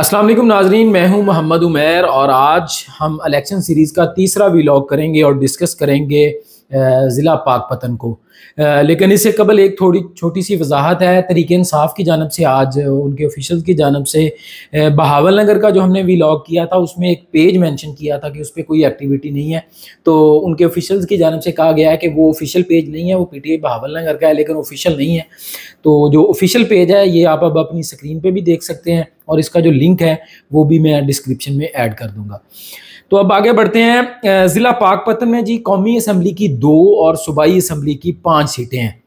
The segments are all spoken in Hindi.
अस्सलाम वालेकुम नाजरीन मैं हूं मोहम्मद उमैर और आज हम इलेक्शन सीरीज़ का तीसरा वीलॉग करेंगे और डिस्कस करेंगे ज़िला पाक पतन को लेकिन इससे कबल एक थोड़ी छोटी सी वजाहत है तरीके इंसाफ की जानब से आज उनके ऑफिशल की जानब से बहावल नगर का जो हमने वीलॉग किया था उसमें एक पेज मेंशन किया था कि उस पर कोई एक्टिविटी नहीं है तो उनके ऑफिशल्स की जानब से कहा गया है कि वो ऑफिशियल पेज नहीं है वो P T I Bahawalnagar का है लेकिन ऑफिशियल नहीं है तो जो ऑफिशियल पेज है ये आप अब अपनी स्क्रीन पर भी देख सकते हैं और इसका जो लिंक है वो भी मैं डिस्क्रिप्शन में ऐड कर दूँगा तो अब आगे बढ़ते हैं ज़िला पाकपत में जी कौमी असम्बली की दो और सूबाई असम्बली की पाँच सीटें हैं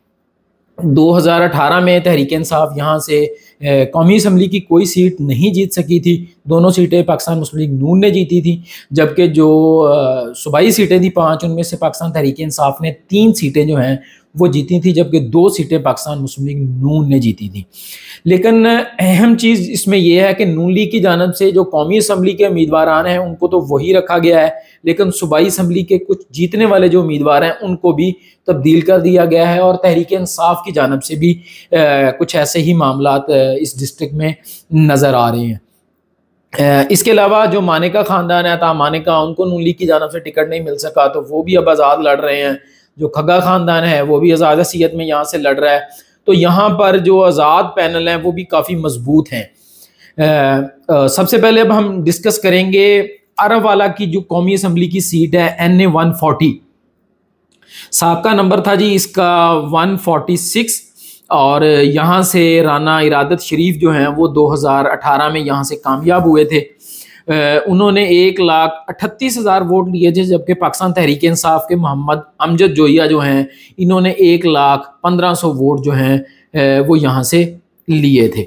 2018 में तहरीक इंसाफ यहाँ से कौमी असम्बली की कोई सीट नहीं जीत सकी थी दोनों सीटें पाकिस्तान मुस्लिम लीग नून ने जीती थी जबकि जो सूबाई सीटें थी पाँच उनमें से पाकिस्तान तहरीक इंसाफ ने तीन सीटें जो हैं वो जीती थी जबकि दो सीटें पाकिस्तान मुस्लिम लीग नून ने जीती थी लेकिन अहम चीज़ इसमें यह है कि नून लीग की जानब से जो कौमी असम्बली के उम्मीदवार हैं उनको तो वही रखा गया है लेकिन सूबाई असम्बली के कुछ जीतने वाले जो उम्मीदवार हैं उनको भी तब्दील कर दिया गया है और तहरीक इंसाफ की जानब से भी आ, कुछ ऐसे ही मामला इस डिस्ट्रिक्ट में नज़र आ रहे हैं इसके अलावा जो मानिका ख़ानदान है था मानिका उनको नून लीग की जानब से टिकट नहीं मिल सका तो वो भी अब आज़ाद लड़ रहे हैं जो खगा ख़ानदान है वो भी आज़ाद हसीयत में यहाँ से लड़ रहा है तो यहाँ पर जो आज़ाद पैनल हैं वो भी काफ़ी मजबूत हैं सबसे पहले अब हम डिस्कस करेंगे अरब वाला की जो कौमी असम्बली की सीट है एन ए वन फोर्टी सबका नंबर था जी इसका वन फोर्टी सिक्स और यहाँ से राना इरादत शरीफ जो हैं वो दो हजार अठारह में यहाँ से कामयाब हुए थे उन्होंने एक लाख अठतीस हज़ार वोट लिए थे जबकि पाकिस्तान तहरीक इंसाफ के मोहम्मद अमजद जोया जो हैं इन्होंने एक लाख पंद्रह सौ वोट जो हैं वो यहाँ से लिए थे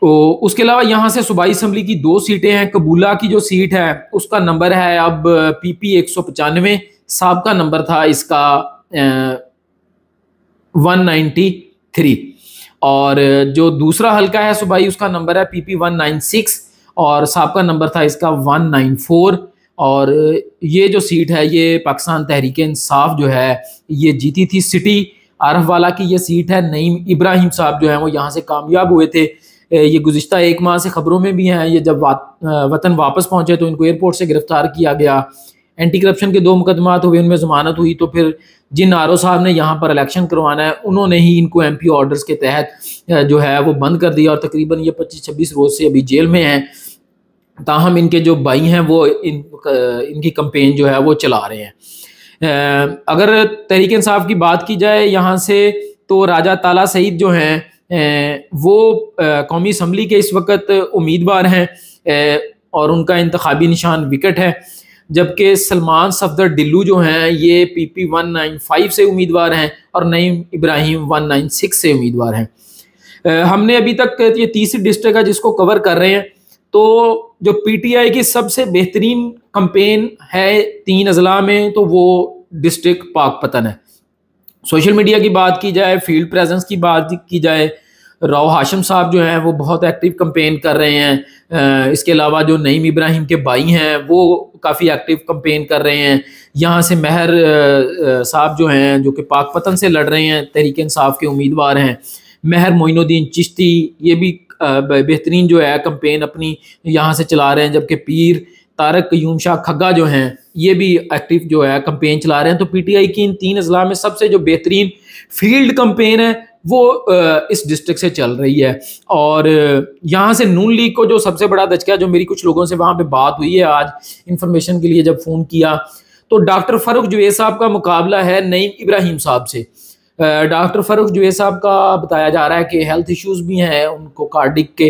तो उसके अलावा यहाँ से सूबाई इसम्बली की दो सीटें हैं कबूला की जो सीट है उसका नंबर है अब पी पी एक सौ पचानवे सबका नंबर था इसका वन नाइन्टी थ्री और जो दूसरा हल्का है सूबाई उसका नंबर है P P one nine six और साहब का नंबर था इसका 194 और ये जो सीट है ये पाकिस्तान तहरीक इंसाफ जो है ये जीती थी सिटी आरफ वाला की ये सीट है नईम इब्राहिम साहब जो है वो यहाँ से कामयाब हुए थे ये गुज्त एक माह से खबरों में भी हैं ये जब वा, वतन वापस पहुँचे तो इनको एयरपोर्ट से गिरफ्तार किया गया एंटी करप्शन के दो मुकदमात हुए उनमें जमानत हुई तो फिर जिन आर साहब ने यहाँ पर इलेक्शन करवाना है उन्होंने ही इनको एम पी ऑर्डर्स के तहत जो है वो बंद कर दिया और तकरीबन ये पच्चीस छब्बीस रोज़ से अभी जेल में हैं ताहम इनके जो भाई हैं वो इन इनकी कंपेन जो है वो चला रहे हैं अगर तहरीक इंसाफ की बात की जाए यहाँ से तो राजा ताला सईद जो हैं वो कौमी असम्बली के इस वक्त उम्मीदवार हैं और उनका इंतबी निशान विकेट है जबकि सलमान सफदर डिल्लू जो हैं ये P P one nine five से उम्मीदवार हैं और Naeem Ibrahim one nine six से उम्मीदवार हैं हमने अभी तक ये तीसरी डिस्ट्रिक्ट है जिसको कवर कर रहे हैं तो जो पीटीआई की सबसे बेहतरीन कंपेन है तीन अजला में तो वो डिस्ट्रिक्ट पाकपतन है सोशल मीडिया की बात की जाए फील्ड प्रेजेंस की बात की जाए राव हाशम साहब जो हैं वो बहुत एक्टिव कंपेन कर रहे हैं इसके अलावा जो नईम इब्राहिम के भाई हैं वो काफ़ी एक्टिव कंपेन कर रहे हैं यहाँ से महर साहब जो हैं जो कि पाक पतन से लड़ रहे हैं तहरीक इंसाफ के उम्मीदवार हैं महर मोइनुद्दीन चिश्ती ये भी बेहतरीन जो है कंपेन अपनी यहाँ से चला रहे हैं जबकि पीर तारक यूम शाह खग्गा जो हैं ये भी एक्टिव जो है कंपेन चला रहे हैं तो पीटीआई की इन तीन अजला में सबसे जो बेहतरीन फील्ड कंपेन है वो इस डिस्ट्रिक्ट से चल रही है और यहाँ से नून लीग को जो सबसे बड़ा दचका जो मेरी कुछ लोगों से वहाँ पे बात हुई है आज इंफॉर्मेशन के लिए जब फ़ोन किया तो डॉक्टर फरुख जुवेद साहब का मुकाबला है नईम इब्राहिम साहब से डॉक्टर फ़ारूक जुवे साहब का बताया जा रहा है कि हेल्थ इश्यूज भी हैं उनको कार्डिक के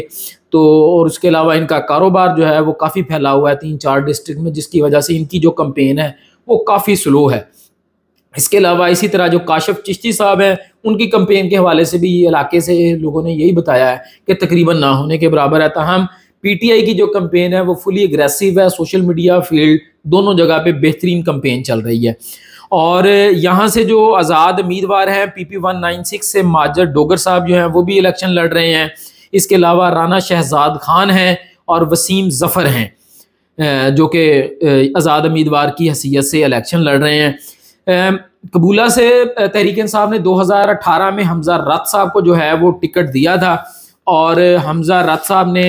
तो और उसके अलावा इनका कारोबार जो है वो काफ़ी फैला हुआ है तीन चार डिस्ट्रिक्ट में जिसकी वजह से इनकी जो कंपेन है वो काफ़ी स्लो है इसके अलावा इसी तरह जो काशफ चिश्ती साहब हैं उनकी कंपेन के हवाले से भी इलाके से लोगों ने यही बताया है कि तकरीबन ना होने के बराबर है तहम पीटीआई की जो कंपेन है वो फुली एग्रेसिव है सोशल मीडिया फील्ड दोनों जगह पे बेहतरीन कंपेन चल रही है और यहाँ से जो आज़ाद उम्मीदवार हैं P P one nine six से माजर डोगर साहब जो हैं वो भी इलेक्शन लड़ रहे हैं इसके अलावा राना शहजाद खान हैं और वसीम ज़फ़र हैं जो कि आज़ाद उम्मीदवार की हैसियत से इलेक्शन लड़ रहे हैं कबूला से तहरीक साहब ने 2018 में हमजा रथ साहब को जो है वो टिकट दिया था और हमजा रथ साहब ने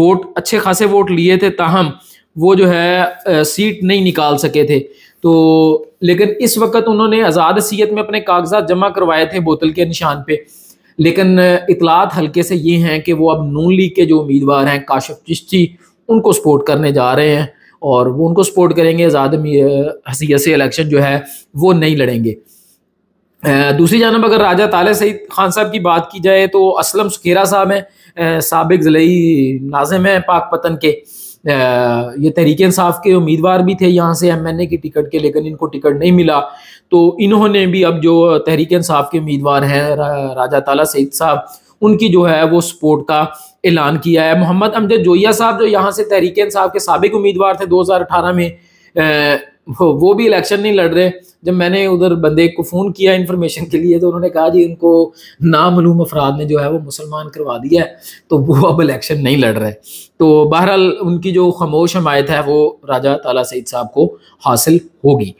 वोट अच्छे खासे वोट लिए थे ताहम वो जो है सीट नहीं निकाल सके थे तो लेकिन इस वक्त उन्होंने आज़ाद हसीियत में अपने कागजात जमा करवाए थे बोतल के निशान पे लेकिन इतलात हल्के से ये हैं कि वो अब नून लीग के जो उम्मीदवार हैं काशिफ चिश्ती उनको सपोर्ट करने जा रहे हैं और वो उनको सपोर्ट करेंगे आज़ाद हसीियत से इलेक्शन जो है वो नहीं लड़ेंगे दूसरी जानब अगर राजा ताले सईद खान साहब की बात की जाए तो असलम सुखेरा साहब हैं सबक ज़िली नाजिम हैं पाक पतन के ये तहरीक इंसाफ के उम्मीदवार भी थे यहाँ से एम एन ए की टिकट के लेकिन इनको टिकट नहीं मिला तो इन्होंने भी अब जो तहरीक इंसाफ के उम्मीदवार हैं रा, राजा ताला सईद साहब उनकी जो है वो सपोर्ट का ऐलान किया है मोहम्मद अमजद जोया साहब जो यहाँ से तहरीक इंसाफ के सबक उम्मीदवार थे अठारह में वो भी इलेक्शन नहीं लड़ रहे जब मैंने उधर बंदे को फ़ोन किया इन्फॉर्मेशन के लिए तो उन्होंने कहा जी उनको नामूम अफराद ने जो है वो मुसलमान करवा दिया है तो वो अब इलेक्शन नहीं लड़ रहे तो बहरहाल उनकी जो खामोश हमायत है वो राजा ताला सईद साहब को हासिल होगी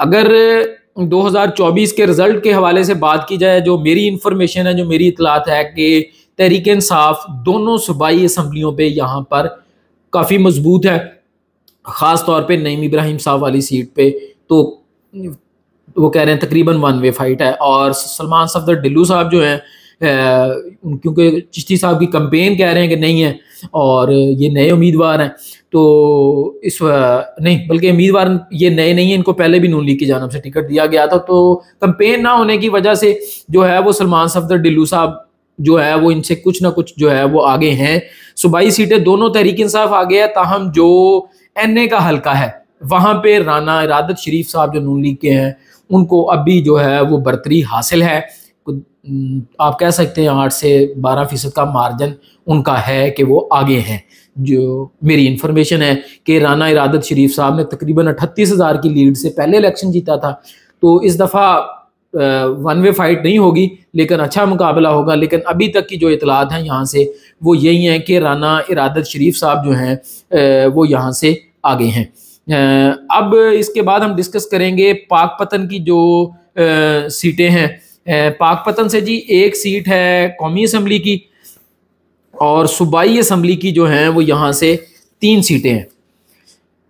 अगर 2024 के रिज़ल्ट के हवाले से बात की जाए जो मेरी इन्फॉर्मेशन है जो मेरी इतलात है कि तहरीक इंसाफ दोनों सूबाई असम्बलियों पर यहाँ पर काफ़ी मजबूत है ख़ास तौर पे नईम इब्राहिम साहब वाली सीट पे तो वो कह रहे हैं तकरीबन वन वे फाइट है और सलमान सफदर डिल्लू साहब जो हैं क्योंकि चिश्ती साहब की कंपेन कह रहे हैं कि नहीं है और ये नए उम्मीदवार हैं तो इस नहीं बल्कि उम्मीदवार ये नए नहीं हैं इनको पहले भी नून लीग की जानब से टिकट दिया गया था तो कंपेन ना होने की वजह से जो है वो सलमान सफदर डिल्लू साहब जो है वो इनसे कुछ ना कुछ जो है वो आगे हैं सूबाई सीटें दोनों तहरीक इंसाफ आगे है ताहम जो एन का हल्का है वहाँ पे राना इरादत शरीफ साहब जो नून लीग के हैं उनको अभी जो है वो बरतरी हासिल है आप कह सकते हैं आठ से बारह फ़ीसद का मार्जन उनका है कि वो आगे हैं जो मेरी इंफॉर्मेशन है कि राना इरादत शरीफ साहब ने तकरीबन अठतीस हज़ार की लीड से पहले इलेक्शन जीता था तो इस दफ़ा वन वे फाइट नहीं होगी लेकिन अच्छा मुकाबला होगा लेकिन अभी तक की जो इतलात हैं यहाँ से वो यही हैं कि राना इरादत शरीफ साहब जो हैं वो यहाँ से आगे हैं अब इसके बाद हम डिस्कस करेंगे पाक पतन की जो सीटें हैं पाक पतन से जी एक सीट है कौमी असम्बली की और सूबाई असम्बली की जो हैं वो यहाँ से तीन सीटें हैं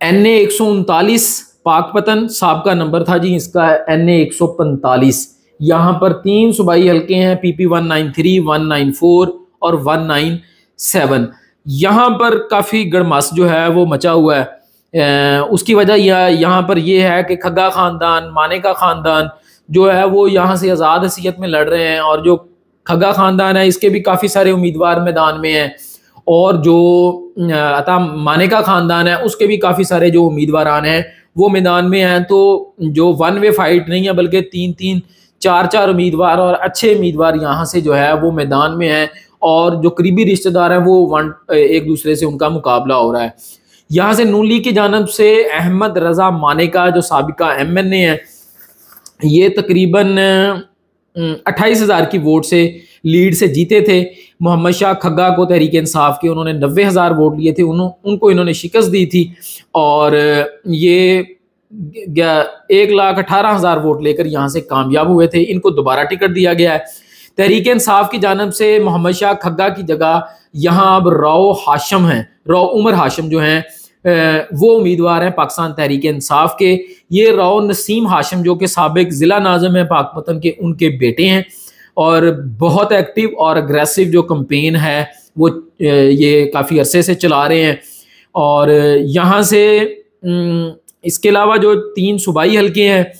एन ए एक सौ उनतालीस पाकपतन सबका नंबर था जी इसका एन ए एक सौ पैंतालीस यहाँ पर तीन सूबाई हल्के हैं P P one nine three one nine four और वन नाइन सेवन यहाँ पर काफ़ी गड़मास जो है वो मचा हुआ है ए, उसकी वजह यह यहाँ पर यह है कि खग्गा ख़ानदान माने का ख़ानदान जो है वो यहाँ से आज़ाद हसीयत में लड़ रहे हैं और जो खग्गा ख़ानदान है इसके भी काफ़ी सारे उम्मीदवार मैदान में हैं और जो अता माने का ख़ानदान है उसके भी काफ़ी सारे जो उम्मीदवार हैं वो मैदान में हैं तो जो वन वे फाइट नहीं है बल्कि तीन तीन चार चार उम्मीदवार और अच्छे उम्मीदवार यहाँ से जो है वो मैदान में हैं और जो करीबी रिश्तेदार हैं वो वन एक दूसरे से उनका मुकाबला हो रहा है यहाँ से नूली लीग की जानब से अहमद रजा मानेका जो सबका एम एन ए है ये तकरीबन अट्ठाईस हज़ार की वोट से लीड से जीते थे मोहम्मद शाह खग्गा को तहरीक इंसाफ के उन्होंने नबे हज़ार वोट लिए थे उन, उनको इन्होंने शिकस्त दी थी और ये एक लाख अठारह हज़ार वोट लेकर यहाँ से कामयाब हुए थे इनको दोबारा टिकट दिया गया है तहरीक इंसाफ की जानब से मोहम्मद शाह खग्गा की जगह यहाँ अब राओ हाशम हैं राओ उमर हाशम जो हैं वो उम्मीदवार हैं पाकिस्तान तहरीक इंसाफ के ये राव नसीम हाशम जो कि सबक ज़िला नाजम है पाक पतन के उनके बेटे हैं और बहुत एक्टिव और अग्रेसिव जो कंपेन है वो ये काफ़ी अरसे से चला रहे हैं और यहाँ से इसके अलावा जो तीन सूबाई हल्के हैं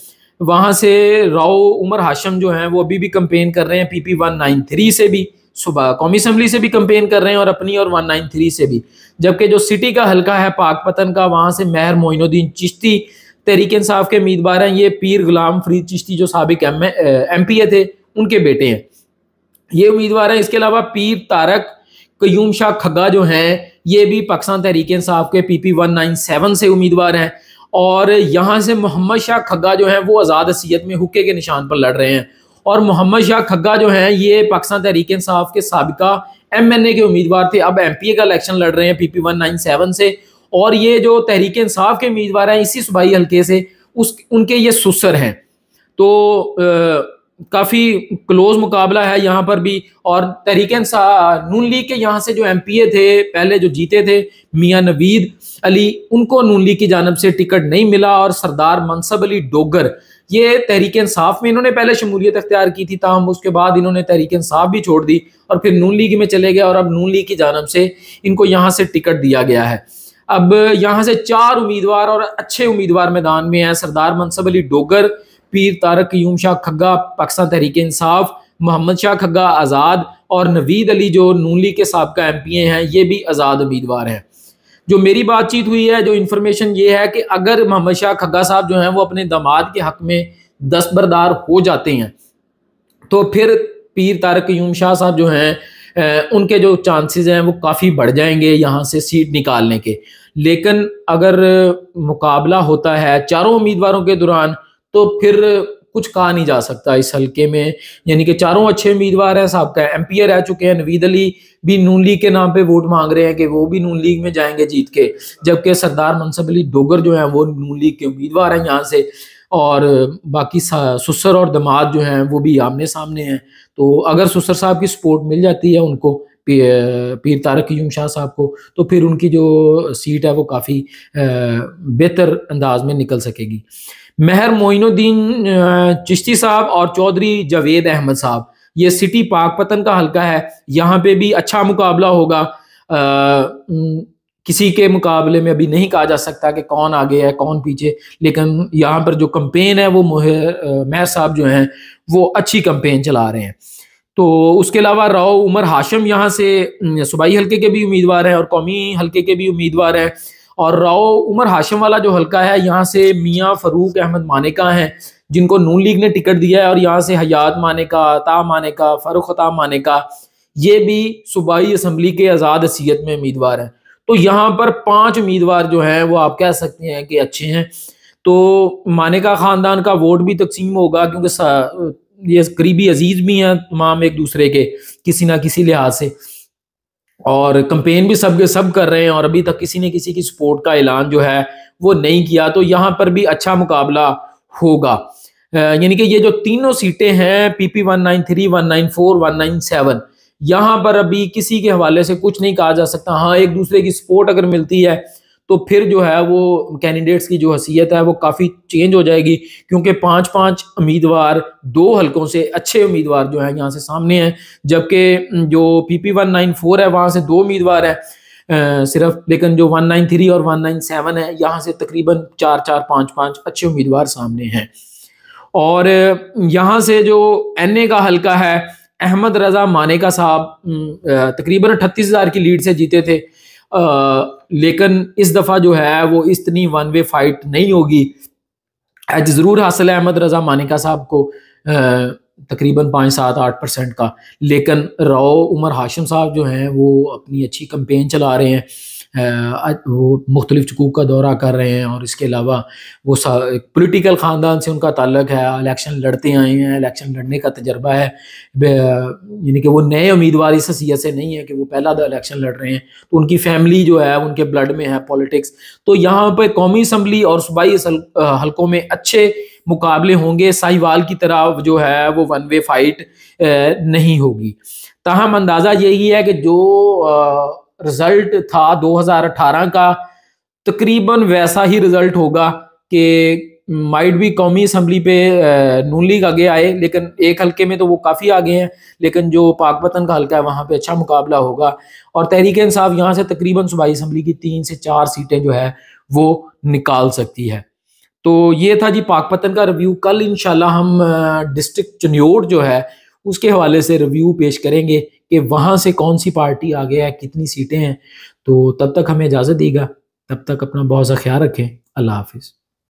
वहाँ से राव उमर हाशम जो हैं वो अभी भी कंपेन कर रहे हैं P P one nine three से भी सुबह कौमी असम्बली से भी कंपेन कर रहे हैं और अपनी और वन नाइन थ्री से भी जबकि जो सिटी का हल्का है पाक पतन का वहाँ से मेहर मोइनुद्दीन चिश्ती तहरीक इंसाफ के उम्मीदवार हैं ये पीर गुलाम फरीद चिश्ती जो सबक एम एम पी ए थे उनके बेटे हैं ये उम्मीदवार हैं इसके अलावा पीर तारक क्यूम शाह खग्गा जो हैं ये भी पाकिस्तान तहरीक इंसाफ के P P one nine seven से उम्मीदवार हैं और यहाँ से मोहम्मद शाह खग्गा जो हैं वो आज़ाद असीयत में हुक्के के निशान पर लड़ रहे हैं और मोहम्मद शाह खग्गा जो हैं ये पाकिस्तान तहरीक इंसाफ के सबका एम एन ए के उम्मीदवार थे अब एम पी ए का इलेक्शन लड़ रहे हैं P P one nine seven से और ये जो तहरीक इंसाफ के उम्मीदवार हैं इसी सूबाई हल्के से उस उनके ये सुसर हैं तो आ, काफ़ी क्लोज मुकाबला है यहाँ पर भी और तहरीक नून लीग के यहाँ से जो एम थे पहले जो जीते थे मियाँ नवीद अली उनको नून लीग की जानब से टिकट नहीं मिला और सरदार मनसब अली डोगर ये तहरीक इंसाफ में इन्होंने पहले शमूलियत अख्तियार की थी ताहम उसके बाद इन्होंने तहरीक इंसाफ भी छोड़ दी और फिर नून लीग में चले गए और अब नून लीग की जानब से इनको यहाँ से टिकट दिया गया है अब यहाँ से चार उम्मीदवार और अच्छे उम्मीदवार मैदान में हैं सरदार मनसब अली डोगर पीर तारक यूम शाह खग्गा पाकिस्तान तहरीक इंसाफ मोहम्मद शाह खग्गा आज़ाद और नवीद अली जो नून लीग के सबका एम पी ए हैं ये भी आज़ाद उम्मीदवार हैं जो मेरी बातचीत हुई है जो इन्फॉर्मेशन ये है कि अगर मोहम्मद शाह खग्गा साहब जो हैं वो अपने दामाद के हक में दस्तबरदार हो जाते हैं तो फिर पीर तारक यूम शाह साहब जो हैं उनके जो चांसेस हैं वो काफ़ी बढ़ जाएंगे यहाँ से सीट निकालने के लेकिन अगर मुकाबला होता है चारों उम्मीदवारों के दौरान तो फिर कुछ कहा नहीं जा सकता इस हलके में यानी कि चारों अच्छे उम्मीदवार हैं सबका एमपीए रह चुके हैं नवीद अली भी नून लीग के नाम पे वोट मांग रहे हैं कि वो भी नून लीग में जाएंगे जीत के जबकि सरदार मनसब अली डोगर जो है वो नून लीग के उम्मीदवार हैं यहाँ से और बाकी सुसर और दमाद जो हैं वो भी आमने सामने हैं तो अगर सुसर साहब की सपोर्ट मिल जाती है उनको पीर तारक यूम शाह साहब को तो फिर उनकी जो सीट है वो काफ़ी बेहतर अंदाज में निकल सकेगी मेहर मोइनुद्दीन चिश्ती साहब और चौधरी जावेद अहमद साहब ये सिटी पाक पतन का हल्का है यहाँ पे भी अच्छा मुकाबला होगा आ, किसी के मुकाबले में अभी नहीं कहा जा सकता कि कौन आगे है कौन पीछे लेकिन यहाँ पर जो कंपेन है वो मेहर साहब जो हैं वो अच्छी कंपेन चला रहे हैं तो उसके अलावा राव उमर हाशम यहाँ से सूबाई हल्के के भी उम्मीदवार हैं और कौमी हल्के के भी उम्मीदवार हैं और राव उमर हाशिम वाला जो हल्का है यहाँ से मियाँ फरूक अहमद मानिका हैं जिनको नून लीग ने टिकट दिया है और यहाँ से हयात माने अता मानिका फारूक अता माने ये भी सूबाई असम्बली के आज़ाद असीयत में उम्मीदवार हैं तो यहाँ पर पांच उम्मीदवार जो हैं वो आप कह सकते हैं कि अच्छे हैं तो मानेका ख़ानदान का वोट भी तकसीम होगा क्योंकि ये करीबी अजीज़ भी हैं तमाम एक दूसरे के किसी ना किसी लिहाज से और कंपेन भी सब सब कर रहे हैं और अभी तक किसी ने किसी की सपोर्ट का ऐलान जो है वो नहीं किया तो यहाँ पर भी अच्छा मुकाबला होगा यानी कि ये जो तीनों सीटें हैं PP one nine three one nine four one nine seven यहाँ पर अभी किसी के हवाले से कुछ नहीं कहा जा सकता हाँ एक दूसरे की सपोर्ट अगर मिलती है तो फिर जो है वो कैंडिडेट्स की जो हसीियत है वो काफ़ी चेंज हो जाएगी क्योंकि पाँच पाँच उम्मीदवार दो हलकों से अच्छे उम्मीदवार जो है यहाँ से सामने हैं जबकि जो P P one nine four है वहाँ से दो उम्मीदवार है आ, सिर्फ लेकिन जो वन नाइन थ्री और वन नाइन सेवन है यहाँ से तकरीबन चार चार पाँच पाँच अच्छे उम्मीदवार सामने हैं और यहाँ से जो एन ए का हलका है अहमद रजा मानेका साहब तकरीबन अट्ठतीस हज़ार की लीड से जीते थे लेकिन इस दफ़ा जो है वो इतनी वन वे फाइट नहीं होगी एज ज़रूर हासिल है अहमद रजा मानिका साहब को तकरीबन पाँच सात आठ परसेंट का लेकिन राव उमर हाशिम साहब जो हैं वो अपनी अच्छी कंपेन चला रहे हैं वो मुख्तलिफ़ चकूक का दौरा कर रहे हैं और इसके अलावा वो पोलिटिकल ख़ानदान से उनका ताल्लक है इलेक्शन लड़ते आए हैं इलेक्शन लड़ने का तजर्बा है यानी कि वो नए उम्मीदवार इस हसीियत से नहीं है कि वो पहला दो इलेक्शन लड़ रहे हैं तो उनकी फैमिली जो है उनके ब्लड में है पॉलिटिक्स तो यहाँ पर कौमी असम्बली और सूबाई हल्कों में अच्छे मुकाबले होंगे साहिवाल की तरह जो है वो वन वे फाइट नहीं होगी ताहम अंदाज़ा यही है कि जो रिजल्ट था 2018 का तकरीबन वैसा ही रिजल्ट होगा कि माइट भी कौमी असम्बली पे नून लीग आगे आए लेकिन एक हल्के में तो वो काफ़ी आगे हैं लेकिन जो पाक का हल्का है वहाँ पे अच्छा मुकाबला होगा और तहरीक इंसाफ यहाँ से तकरीबन सूबाई असम्बली की तीन से चार सीटें जो है वो निकाल सकती है तो ये था जी पाक का रिव्यू कल इन हम डिस्ट्रिक्ट चनियोड़ जो है उसके हवाले से रिव्यू पेश करेंगे कि वहाँ से कौन सी पार्टी आ गया है कितनी सीटें हैं तो तब तक हमें इजाज़त देगा तब तक अपना बहुत सा ख्याल रखें अल्लाह हाफिज़